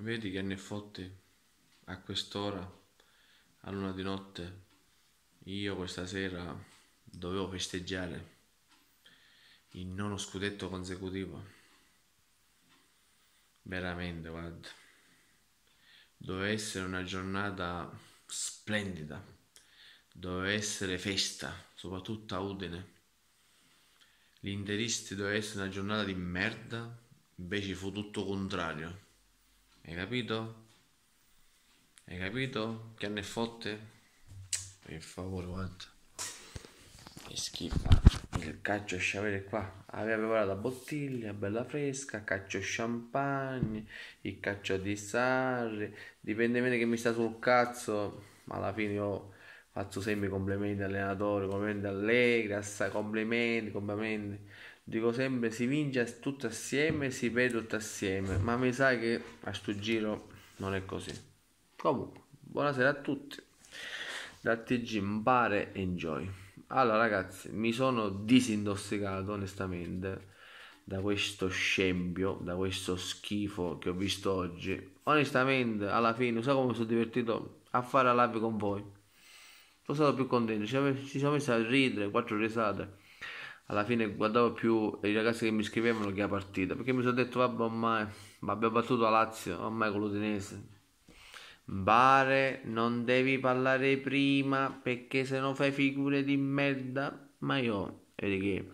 Vedi che ne fotti a quest'ora, a luna di notte. Io questa sera dovevo festeggiare il nono scudetto consecutivo. Veramente, guarda. Doveva essere una giornata splendida. Doveva essere festa, soprattutto a Udine. L'interisti doveva essere una giornata di merda, invece fu tutto contrario hai capito? Hai capito? Che ne fotte? Per favore, guarda. Che schifo. Il caccio sciavere qua. Aveva preparato la bottiglia, bella fresca, caccio champagne, il caccio di sarri. Dipende bene che mi sta sul cazzo. Ma alla fine io faccio sempre i complimenti all'allenatore, complimenti a Allegri, complimenti, complimenti dico sempre si vince tutto assieme, si perde tutto assieme, ma mi sa che a sto giro non è così. Comunque, buonasera a tutti. Da TG Impare Enjoy. Allora ragazzi, mi sono disintossicato onestamente da questo scempio, da questo schifo che ho visto oggi. Onestamente, alla fine, so come mi sono divertito a fare la live con voi. Sono stato più contento, ci siamo messi a ridere, quattro risate alla fine guardavo più i ragazzi che mi scrivevano che la partita perché mi sono detto vabbè ormai abbiamo battuto la Lazio ormai con l'Udinese Bare non devi parlare prima perché se no fai figure di merda ma io vedi che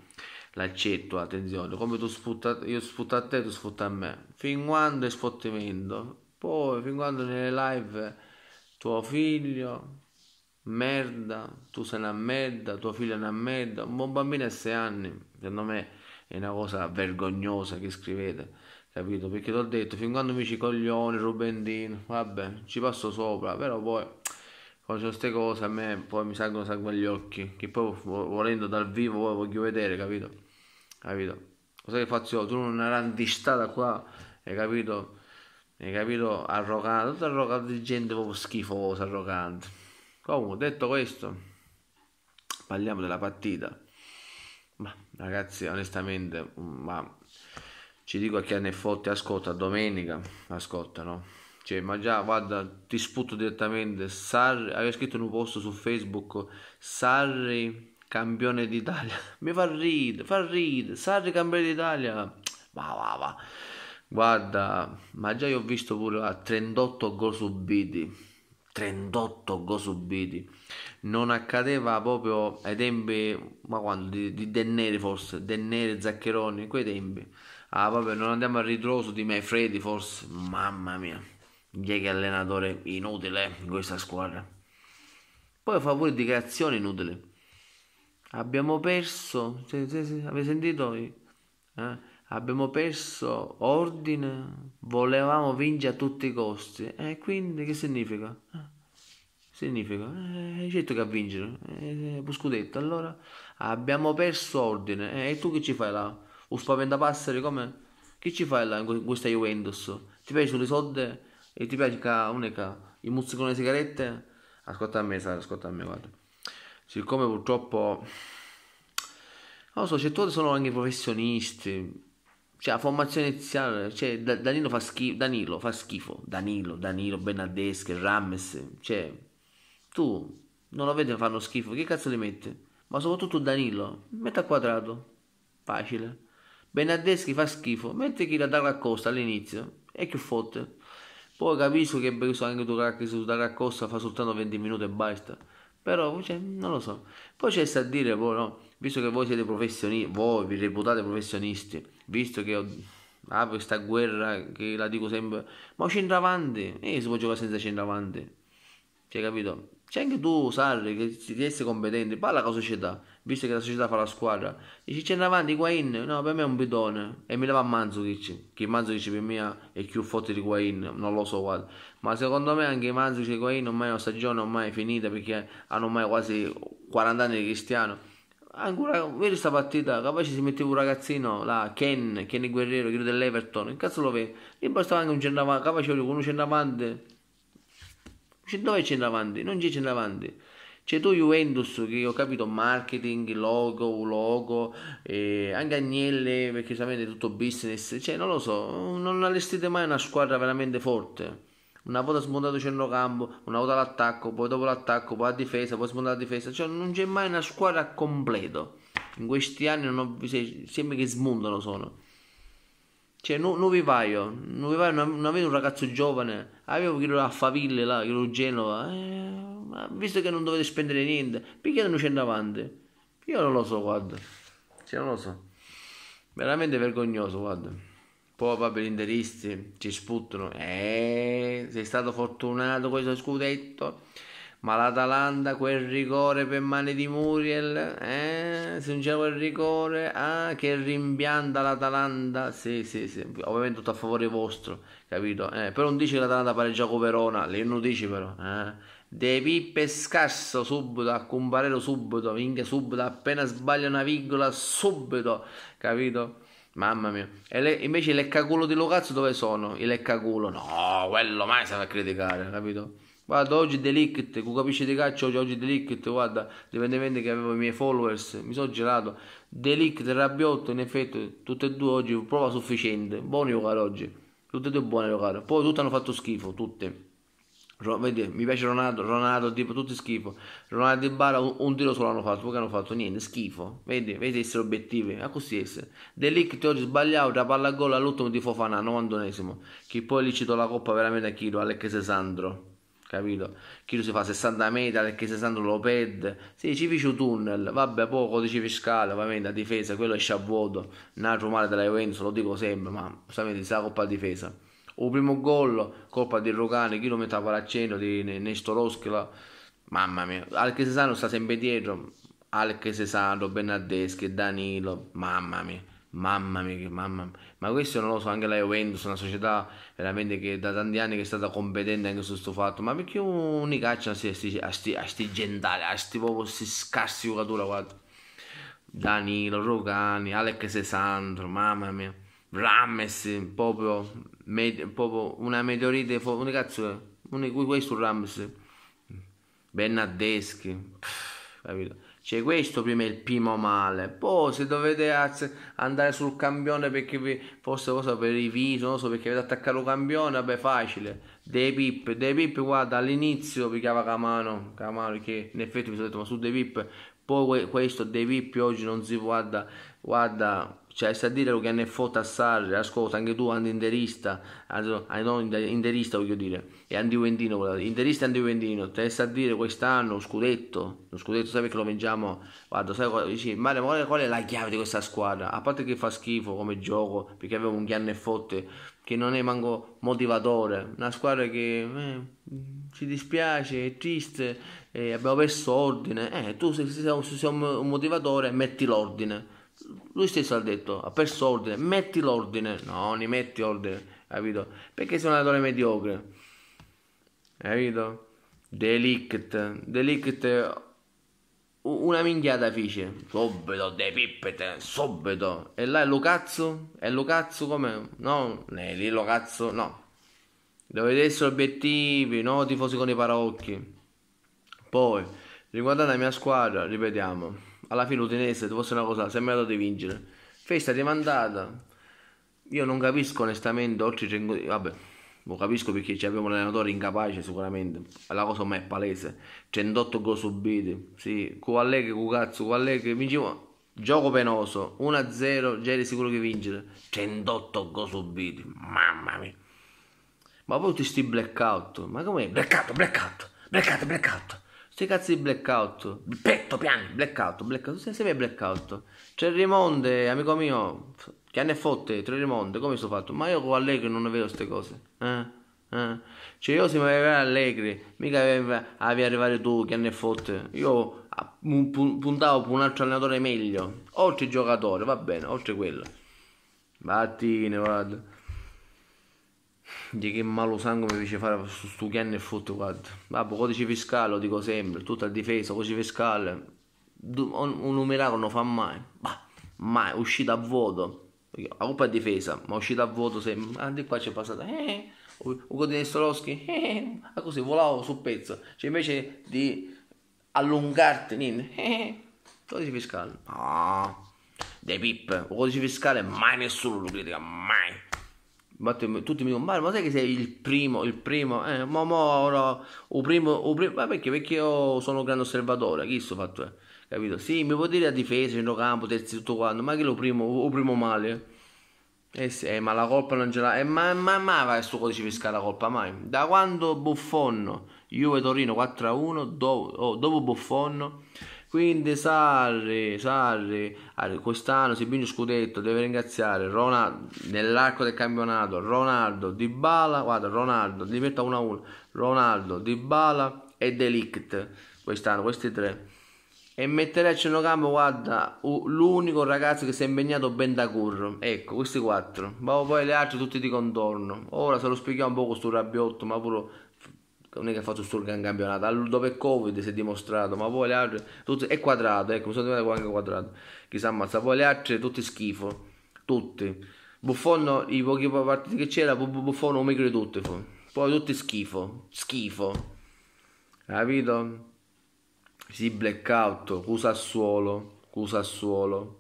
l'accetto attenzione come tu sfrutta io sfutta a te tu sfrutta a me fin quando è sfottimento poi fin quando nelle live tuo figlio merda, tu sei una merda, tuo figlio è una merda, un buon bambino a 6 anni, secondo me è una cosa vergognosa che scrivete, capito? Perché ti ho detto, fin quando mi dici coglione, Rubendino, vabbè, ci passo sopra, però poi faccio queste cose, a me poi mi salgono sangue agli occhi, che poi volendo dal vivo poi voglio vedere, capito? Capito? Cosa che faccio io? Tu non randistata qua, hai capito? Hai capito? Arrogante, tutta arrogante, di gente proprio schifosa, arrogante. Comunque, detto questo, parliamo della partita. Ma ragazzi, onestamente, mm, ma ci dico a chi è forte, ascolta, domenica, ascolta, no? Cioè, ma già, guarda, ti sputo direttamente, Sarri, avevo scritto in un post su Facebook, Sarri campione d'Italia, mi fa ridere, fa ridere, Sarri campione d'Italia, va va va, guarda, ma già io ho visto pure ah, 38 gol subiti, 38 gol subiti non accadeva proprio ai tempi ma quando di, di Denneri forse Denneri Zaccheroni in quei tempi ah proprio non andiamo al ritroso di me Freddy forse mamma mia gli è che allenatore inutile eh, in questa squadra poi a favore di creazione inutile abbiamo perso se, se, se, avete sentito eh? abbiamo perso ordine, volevamo vincere a tutti i costi. E quindi che significa? Eh, significa, eh, certo che a vincere, eh, eh, scudetto. Allora abbiamo perso ordine. Eh, e tu che ci fai là? O spaventapasseri come? Che ci fai là in questa Juventus? Ti piacciono le soldi e ti piace ca, unica, i con le sigarette? Ascolta a me, Sara, ascolta a me, guarda. Siccome purtroppo... Non lo so, certe volte sono anche professionisti, cioè, la formazione iniziale, cioè, Danilo fa schifo, Danilo fa schifo, Danilo, Danilo, Benadeschi, Rames, cioè, tu non lo vedi fanno schifo, che cazzo li mette Ma soprattutto Danilo, metti a quadrato, facile. Benadeschi fa schifo, metti chi la dà raccosta all'inizio, è più forte. Poi capisco che è preso anche tu crack su Dara Costa, fa soltanto 20 minuti e basta. Però cioè, non lo so. Poi c'è sta a dire, poi, boh, no? visto che voi siete professionisti, voi vi reputate professionisti, visto che ho ah, questa guerra che la dico sempre, ma centravanti, e eh, si può giocare senza centravanti. Cioè, capito? C'è anche tu, Sarri, che ti resti competente, parla con la società, visto che la società fa la squadra. Dici c'è in avanti Guain, no, per me è un bidone. E mi leva Manzukic, che Manzukic per me è più forte di Guain, non lo so guarda. Ma secondo me anche Manzukic e Guain ormai la stagione ormai è finita perché hanno ormai quasi 40 anni di cristiano. Ancora, vedi questa partita, capace si metteva un ragazzino, là, Ken, Kenny Guerriero, quello dell'Everton, che cazzo lo vedi? Lì bastava anche un centravanti, capace con un centravanti dove c'è davanti? Non c'è, c'è davanti. C'è tu Juventus che ho capito marketing, logo, logo, eh, anche Agnelli perché sapete tutto business, cioè non lo so, non allestite mai una squadra veramente forte. Una volta smontato il centrocampo, una volta l'attacco, poi dopo l'attacco, poi la difesa, poi smontata la difesa, cioè non c'è mai una squadra completa. In questi anni ho, sembra che smontano sono. Cioè, non, non vivaio, non vivaio, non, non avevo un ragazzo giovane, avevo ah, quello a Faville, là, a Genova, eh, ma visto che non dovete spendere niente, perché non c'è avanti? Io non lo so, guarda, cioè, non lo so, veramente vergognoso, guarda. Poi vabbè, gli interisti ci sputtano, eh, sei stato fortunato questo scudetto ma l'Atalanta quel rigore per mani di Muriel, eh? Se non c'è quel rigore, ah, che rimpianta l'Atalanta. Sì, sì, sì, ovviamente tutto a favore vostro, capito? Eh, però non dice che l'Atalanta pareggia con Verona, lì non dici però, eh? De pippe scarso subito, a comparello subito, minchia subito, appena sbaglia una virgola subito, capito? Mamma mia. E le, invece i leccaculo di Locazzo dove sono? I leccaculo? No, quello mai si fa criticare, capito? Guarda, oggi Delict, tu capisci di calcio, oggi, oggi Delict, guarda, indipendentemente che avevo i miei followers, mi sono gelato. Delict Rabbiotto, in effetti, tutte e due oggi, prova sufficiente. Buoni giocare oggi, tutte e due buone giocare. Poi tutte hanno fatto schifo, tutte. Vedi, mi piace Ronaldo, Ronaldo, tipo, tutti schifo. Ronaldo e Bara un, un, tiro solo hanno fatto, poi che hanno fatto niente, schifo. Vedi, vedi essere obiettivi, a così essere. Delict oggi sbagliato, da palla gol all'ultimo di Fofana, 91esimo, che poi lì citò la coppa veramente a Chiro, Alex Sandro capito? Chi lo si fa 60 metri, perché 60 lo perde. Sì, ci fece un tunnel, vabbè, poco codice fiscale, ovviamente, a difesa, quello esce a vuoto, nato male della Juventus, lo dico sempre, ma giustamente sta coppa a difesa. O primo gol, colpa di Rogani, chi lo mette metteva all'accento di Nestoroschi, mamma mia, Alche Sesano sta sempre dietro, Alche Sesano, Bernardeschi, Danilo, mamma mia, mamma mia, mamma mia ma questo non lo so, anche la Juventus, una società veramente che da tanti anni è stata competente anche su questo fatto, ma perché non cacciano a sti, a gentali, a sti proprio scarsi giocatori, guarda. Danilo, Rogani, Alex Sesandro, mamma mia, Rames, proprio, med, proprio una meteorite, una cazzo, eh. un, questo Rames, Bernardeschi, capito? Cioè, questo prima è il primo male. Poi, boh, se dovete andare sul campione perché vi, forse cosa per i viso, non so perché avete attaccato il campione, vabbè, facile. Dei pip, dei pip, guarda, all'inizio picchiava Camano, Camano che in effetti mi sono detto, ma su dei pip, poi questo dei pip oggi non si guarda, guarda cioè sta a dire che ne fotta a Sarri, ascolta anche tu andi interista, ah, non interista voglio dire, e andi Vendino, interista e andi Vendino, te ne sta a dire quest'anno lo scudetto, lo scudetto sai perché lo vengiamo, guarda, sai qual, dici, Mario, ma qual è la chiave di questa squadra? A parte che fa schifo come gioco, perché aveva un chianne fotte, che non è manco motivatore, una squadra che eh, ci dispiace, è triste, eh, abbiamo perso ordine, eh, tu se sei un motivatore metti l'ordine lui stesso ha detto, ha perso ordine, metti l'ordine, no, non metti ordine, capito? Perché sei un allenatore mediocre, capito? Delict, delict, una minchiata fece, subito, de pippete, subito, e là è lo è lo cazzo come, no, né, lì lo no, dovete essere obiettivi, no, tifosi con i paraocchi, poi, riguardando la mia squadra, ripetiamo, alla fine l'Udinese, ti posso una cosa, si meritato di vincere. Festa rimandata. Io non capisco onestamente, oltre ai vabbè, lo capisco perché abbiamo un allenatore incapace sicuramente, la cosa ormai è palese, 108 gol subiti, sì, con Allegri, con cazzo, con che vinciamo, gioco penoso, 1-0, Geri eri sicuro che vincere, 108 gol subiti, mamma mia. Ma poi tutti questi blackout, ma com'è? Blackout, blackout, blackout, blackout. Sti cazzi di blackout. Petto, piani, blackout, blackout. Se, sei vedi blackout. C'è il rimonte, amico mio. Che ne fotte, tre Rimonde, come sono fatto? Ma io con Allegri non ne vedo queste cose. Eh? Eh? Cioè io se mi aveva Allegri, mica avevi arrivare tu, che anni fotte. Io ah, puntavo per un altro allenatore meglio. Oltre giocatore, va bene, oltre quello. Battine, guarda di che malo sangue mi fece fare su sto e fotto guarda vabbè codice fiscale lo dico sempre tutta difesa codice fiscale un, un numerato non fa mai bah, mai uscita a voto la colpa è difesa ma uscita a voto sempre ah di qua c'è passata eh, eh, Ugo di Nestorowski eh, eh così volavo sul pezzo cioè invece di allungarti niente eh, eh, codice fiscale no dei pip il codice fiscale mai nessuno lo critica mai Infatti, tutti mi dicono, ma sai che sei il primo, il primo, eh, ma ora, o primo, o primo, ma perché? Perché io sono un grande osservatore, chi sto fatto è, eh? capito? Sì, mi può dire a difesa, campo, terzi, tutto quanto, ma che lo primo, o primo male? Eh sì, eh, ma la colpa non ce l'ha, eh, ma, mai ma va questo codice fiscale la colpa mai? Da quando Buffon, Juve Torino 4-1, do, oh, dopo Buffon, quindi Sarri, Sarri quest'anno si vince scudetto, deve ringraziare Ronaldo nell'arco del campionato, Ronaldo, Di guarda Ronaldo, metto uno a uno, Ronaldo, Di e Delict quest'anno, questi tre. E metterei a centrocampo, guarda, l'unico ragazzo che si è impegnato Bendacur, ecco, questi quattro, ma poi le altre tutti di contorno. Ora se lo spieghiamo un po' questo rabbiotto, ma pure non è che ha fatto solo gran campionato allora, dopo il covid si è dimostrato ma poi le altre tutti, è quadrato ecco mi sono diventato anche quadrato chi si ammazza poi le altre tutti schifo tutti Buffon i pochi partiti che c'era Buffon un micro di tutti fu. poi tutti schifo schifo capito? si blackout Cusa a suolo Cusa a suolo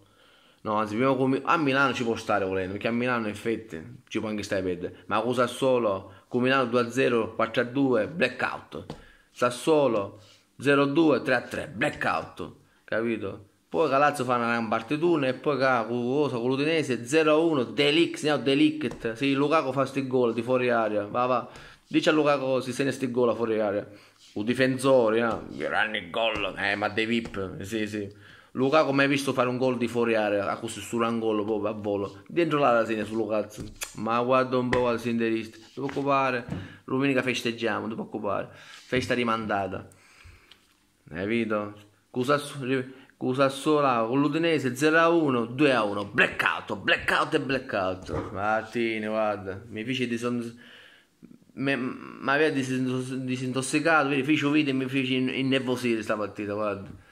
No, anzi, prima a Milano ci può stare volendo, perché a Milano in effetti ci può anche stare peggio, ma cosa solo Comunale 2-0, 4-2, blackout. Sassuolo 0-2, 3-3, blackout. Capito? Poi Calazzo fa una partituna e poi Cosa con l'Udinese 0-1, Delic, segnato Delict. Sì, Lukaku fa sti gol di fuori aria. Va, va. Dice a Lukaku si segna sti gol a fuori aria. Un difensore, eh? grande gol, eh, ma dei VIP, sì, sì. Lukaku hai visto fare un gol di fuori area a questo sull'angolo proprio boh, a volo dentro l'area se sullo cazzo ma guarda un po' al sinderista ti preoccupare domenica festeggiamo ti preoccupare festa rimandata hai capito? cosa sola con l'Udinese 0-1 2-1 blackout blackout e blackout Martini guarda mi fece disintossicato mi aveva disintossicato vedi, fece un video e mi fece innervosire sta partita guarda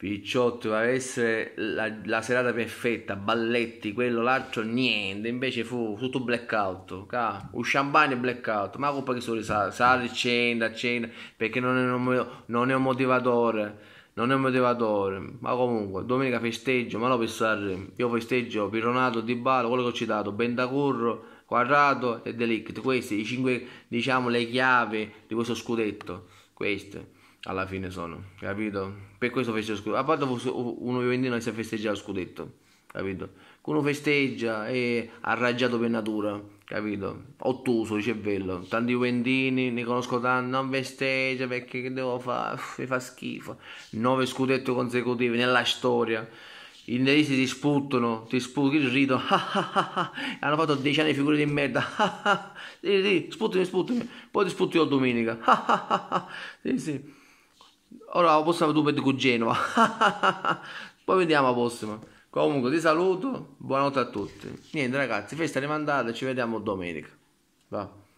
Picciotto doveva essere la, la, serata perfetta, balletti, quello, l'altro, niente. Invece fu tutto blackout. Ca, un champagne blackout. Ma colpa che solo sale, accende accende perché non è, non, non è un motivatore. Non è un motivatore. Ma comunque, domenica festeggio, ma lo per Io festeggio Pironato, Di Balo, quello che ho citato, Bentacurro, Quadrato e Delict. Queste, i cinque, diciamo, le chiavi di questo scudetto. Queste alla fine sono, capito? Per questo festeggio scudetto. A parte uno Juventino che si festeggia lo scudetto, capito? Uno festeggia e arraggiato per natura, capito? Ottuso, dice cervello, Tanti Juventini, ne conosco tanti, non festeggia perché che devo fare? Mi fa schifo. Nove scudetti consecutivi nella storia. I inglesi si sputtano, ti sputano, io rido, hanno fatto dieci anni di figure di merda, sì, sì, sputami, sputami, poi ti sputti io domenica, sì, sì. Ora la fare tu vedo con Genova. Poi vediamo la prossima. Comunque ti saluto, buonanotte a tutti. Niente ragazzi, festa rimandata, ci vediamo domenica. Va.